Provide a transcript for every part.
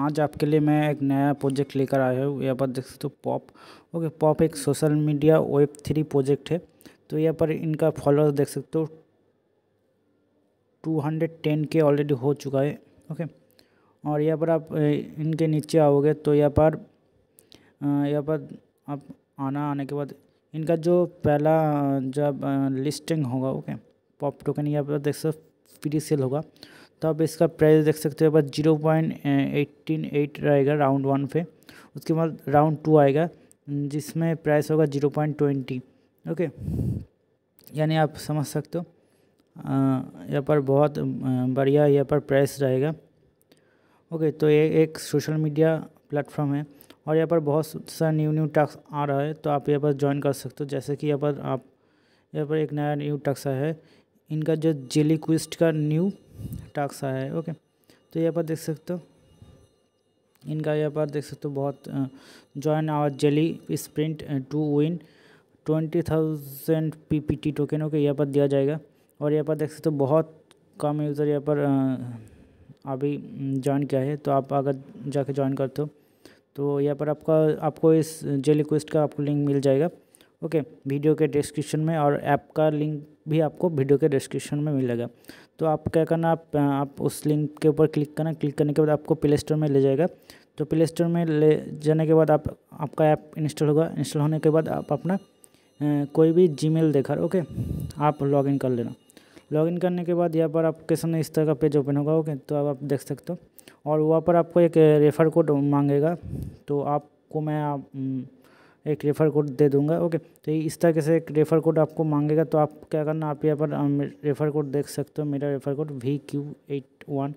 आज आपके लिए मैं एक नया प्रोजेक्ट लेकर आया हूँ यहाँ पर देख सकते हो पॉप ओके पॉप एक social media web three project है तो यहाँ पर इनका फॉलोअर्स देख सकते हो टू हंड्रेड टेन के ऑलरेडी हो चुका है ओके और यहाँ पर आप इनके नीचे आओगे तो यहाँ पर यहाँ पर आप आना आने के बाद इनका जो पहला जब लिस्टिंग होगा ओके पॉप टोकन यहाँ पर देख सकते हो फ्री सेल होगा तो आप इसका प्राइस देख सकते हो बस जीरो पॉइंट एट्टीन एट रहेगा राउंड वन पे उसके बाद राउंड टू आएगा जिसमें प्राइस होगा जीरो पॉइंट ट्वेंटी ओके यानी आप समझ सकते हो यहाँ पर बहुत बढ़िया यहाँ पर प्राइस रहेगा ओके तो ये एक सोशल मीडिया प्लेटफॉर्म है और यहाँ पर बहुत सा न्यू न्यू टास्क आ रहा है तो आप यहाँ पर ज्वाइन कर सकते हो जैसे कि यहाँ पर आप यहाँ पर एक नया न्यू टास्क है इनका जो जेली क्विस्ट का न्यू टास्क आया है ओके तो यहाँ पर देख सकते हो इनका यहाँ पर देख सकते हो बहुत join our jelly sprint to win twenty thousand P P T token okay यहाँ पर दिया जाएगा और यहाँ पर देख सकते हो बहुत कम यूज़र यहाँ पर अभी ज्वाइन किया है तो आप अगर जाके ज्वाइन करते हो तो यहाँ पर आपका आपको इस जेली क्वेस्ट का आपको लिंक मिल जाएगा ओके वीडियो के डिस्क्रिप्शन में और ऐप का लिंक भी आपको वीडियो के डिस्क्रिप्शन में मिलेगा तो आप क्या करना आप आप उस लिंक के ऊपर क्लिक करना क्लिक करने के बाद आपको प्ले स्टोर में ले जाएगा तो प्ले स्टोर में ले जाने के बाद आप आपका ऐप इंस्टॉल होगा इंस्टॉल होने के बाद आप अपना कोई भी मेल देखा ओके आप लॉगिन कर लेना लॉगिन करने के बाद यहाँ पर आपके सामने इस तरह का पेज ओपन होगा ओके तो अब आप देख सकते हो और वहाँ पर आपको एक रेफ़र कोड मांगेगा तो आपको मैं आप एक रेफ़र कोड दे दूंगा ओके तो इस तरह से एक रेफ़र कोड आपको मांगेगा तो आप क्या करना आप यहाँ पर रेफ़र कोड देख सकते हो मेरा refer code V Q eight one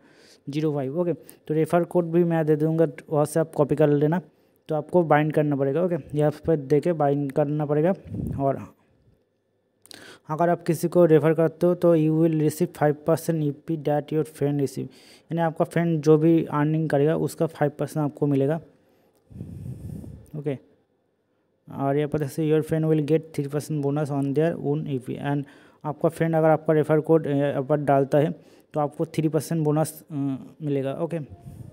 zero five okay तो रेफ़र कोड भी मैं दे दूँगा वहाँ से आप कॉपी कर लेना तो आपको बाइंड करना पड़ेगा ओके यहाँ पर दे के बाइंड करना पड़ेगा और अगर आप किसी को रेफ़र करते हो तो you will receive five percent U P that your friend receive यानी आपका फ्रेंड जो भी अर्निंग करेगा उसका फाइव परसेंट आपको मिलेगा ओके okay. और यहाँ पर जैसे your friend will get three percent bonus on their own E P and आपका फ्रेंड अगर आपका रेफर कोड यहाँ पर डालता है तो आपको थ्री परसेंट बोनस मिलेगा ओके हम्म,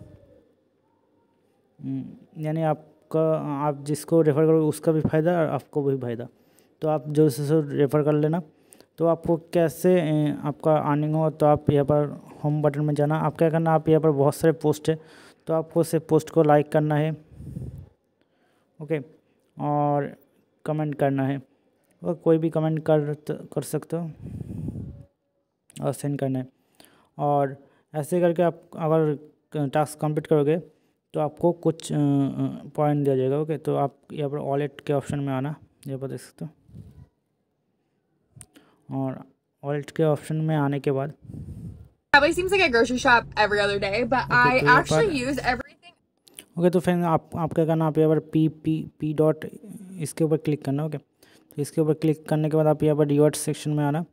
यानी आपका आप जिसको रेफ़र करोगे उसका भी फ़ायदा और आपको भी फ़ायदा तो आप जो से रेफ़र कर लेना तो आपको कैसे आपका अर्निंग हो तो आप यहाँ पर होम बटन में जाना आप क्या करना आप यहाँ पर बहुत सारे पोस्ट है तो आपको सिर्फ पोस्ट को लाइक करना है ओके और कमेंट करना है और कोई भी कमेंट कर कर सकते हो और सेंड करना है और ऐसे करके आप अगर टास्क कंप्लीट करोगे तो आपको कुछ पॉइंट दिया जाएगा ओके तो आप यहाँ पर वॉलेट के ऑप्शन में आना यहाँ पर देख सकते हो और वॉलेट के ऑप्शन में आने के बाद ओके तो फ्रेंड आप आपका करना आप यहाँ पर पी पी पी डॉट इसके ऊपर क्लिक करना ओके तो इसके ऊपर क्लिक करने के बाद आप यहाँ पर रिवर्ट सेक्शन में आना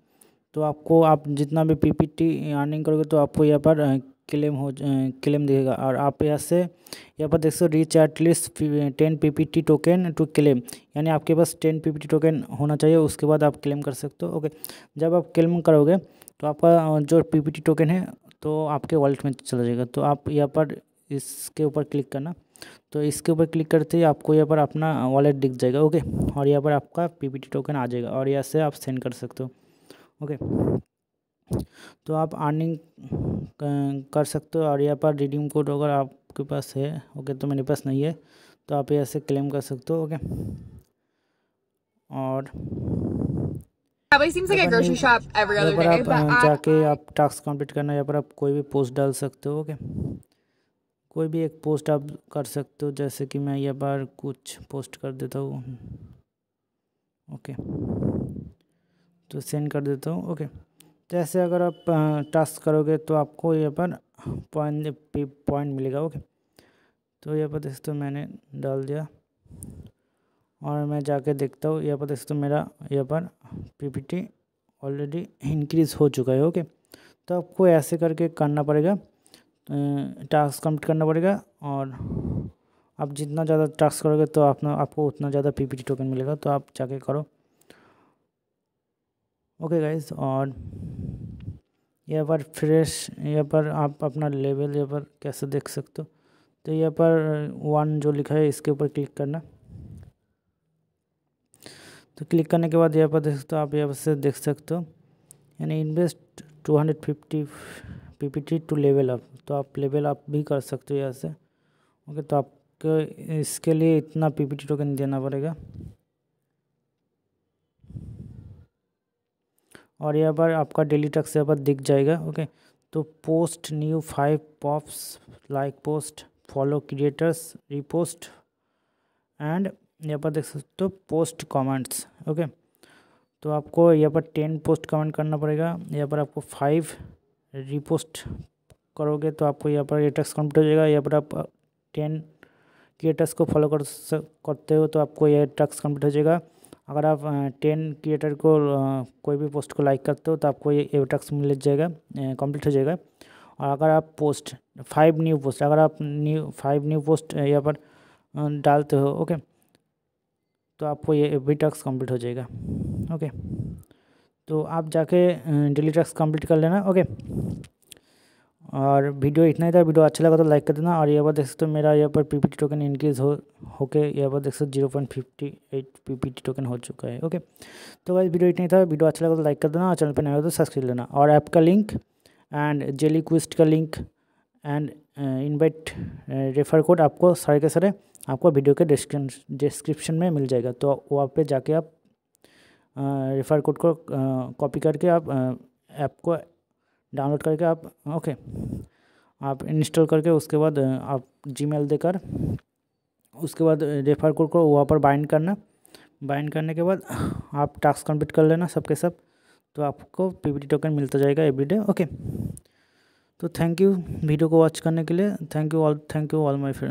तो आपको आप जितना भी पी पी टी अर्निंग करोगे तो आपको यहाँ पर क्लेम हो क्लेम दिखेगा और आप यहाँ से यहाँ पर देख सकते हो reach at least ten P P T token to claim यानी आपके पास ten P P T token होना चाहिए उसके बाद आप क्लेम कर सकते हो ओके जब आप क्लेम करोगे तो आपका जो पी पी टी टोकन है तो आपके वॉलेट में चला जाएगा तो आप यहाँ पर इसके ऊपर क्लिक करना तो इसके ऊपर क्लिक करते ही आपको यहाँ पर अपना वॉलेट दिख जाएगा ओके और यहाँ पर आपका पीपीटी टोकन आ जाएगा और यहाँ से आप सेंड कर सकते हो ओके तो आप अर्निंग कर सकते हो और यहाँ पर रिडीम कोड अगर आपके पास है ओके तो मेरे पास नहीं है तो आप यहाँ से क्लेम कर सकते हो ओके और यहाँ पर आप uh, जाके आप टास्क कंप्लीट करना यहाँ पर आप कोई भी पोस्ट डाल सकते हो ओके कोई भी एक पोस्ट आप कर सकते हो जैसे कि मैं यह बार कुछ पोस्ट कर देता हूँ ओके तो सेंड कर देता हूँ ओके जैसे अगर आप टास्क करोगे तो आपको यहाँ पर पॉइंट पे पॉइंट मिलेगा ओके तो यहाँ पर तो मैंने डाल दिया और मैं जाके देखता हूँ यहाँ पर तो मेरा यहाँ पर पीपीटी ऑलरेडी इंक्रीज़ हो चुका है ओके तो आपको ऐसे करके करना पड़ेगा टास्क कम्प्लीट करना पड़ेगा और आप जितना ज़्यादा टास्क करोगे तो आप आपको उतना ज़्यादा पीपीटी टोकन मिलेगा तो आप जाके करो ओके गाइस और यहाँ पर फ्रेश यहाँ पर आप अपना लेवल यहाँ पर कैसे देख सकते हो तो यहाँ पर वन जो लिखा है इसके ऊपर क्लिक करना तो क्लिक करने के बाद यहाँ पर देख सकते हो आप यहाँ से देख सकते हो यानी invest two hundred fifty PPT to level up तो आप लेवल अप भी कर सकते हो यहाँ से ओके तो आपको इसके लिए इतना पीपीटी टोकन देना पड़ेगा और यहाँ पर आपका डेली टक्स यहाँ पर दिख जाएगा ओके तो post new five pops like post follow creators repost and यहाँ पर देख सकते हो पोस्ट कमेंट्स ओके तो आपको यहाँ पर टेन पोस्ट कमेंट करना पड़ेगा यहाँ पर आपको फाइव रीपोस्ट करोगे तो आपको यहाँ पर ये टैक्स कंप्लीट हो जाएगा यहाँ पर आप टेन के को फॉलो कर करते हो तो आपको यह टैक्स कंप्लीट हो जाएगा अगर आप टेन क्रिएटर को कोई भी पोस्ट को लाइक करते हो तो आपको ये टक्स तो मिल जाएगा कंप्लीट हो जाएगा और अगर आप पोस्ट फाइव न्यू पोस्ट अगर आप न्यू फाइव न्यू पोस्ट यहाँ पर डालते हो ओके तो आपको ये भी टैक्स कंप्लीट हो जाएगा ओके तो आप जाके डेली टास्क कंप्लीट कर लेना ओके और वीडियो इतना ही था वीडियो अच्छा लगा तो लाइक कर देना और ये बार देख सकते हो मेरा यहाँ पर टी टोकन इंक्रीज़ हो होके ये बार देख सकते zero point fifty eight T token हो चुका है ओके तो भाई वीडियो इतना ही था वीडियो अच्छा लगा तो लाइक कर देना और चैनल पर नया हो तो सब्सक्राइब लेना और ऐप का लिंक एंड जेली क्विस्ट का link and invite refer code आपको सारे के सारे आपको वीडियो के डिस्क्रिप्शन में मिल जाएगा तो वहाँ पर जाके आप रेफ़र कोड को कॉपी करके आप ऐप को डाउनलोड करके आप ओके आप इंस्टॉल करके उसके बाद आप जीमेल देकर उसके बाद रेफ़र कोड को वहाँ पर बाइंड करना बाइंड करने के बाद आप टास्क कंप्लीट कर लेना सबके सब तो आपको पीपीटी टोकन मिलता जाएगा एवरीडे ओके तो थैंक यू वीडियो को वॉच करने के लिए thank you all thank you all my friend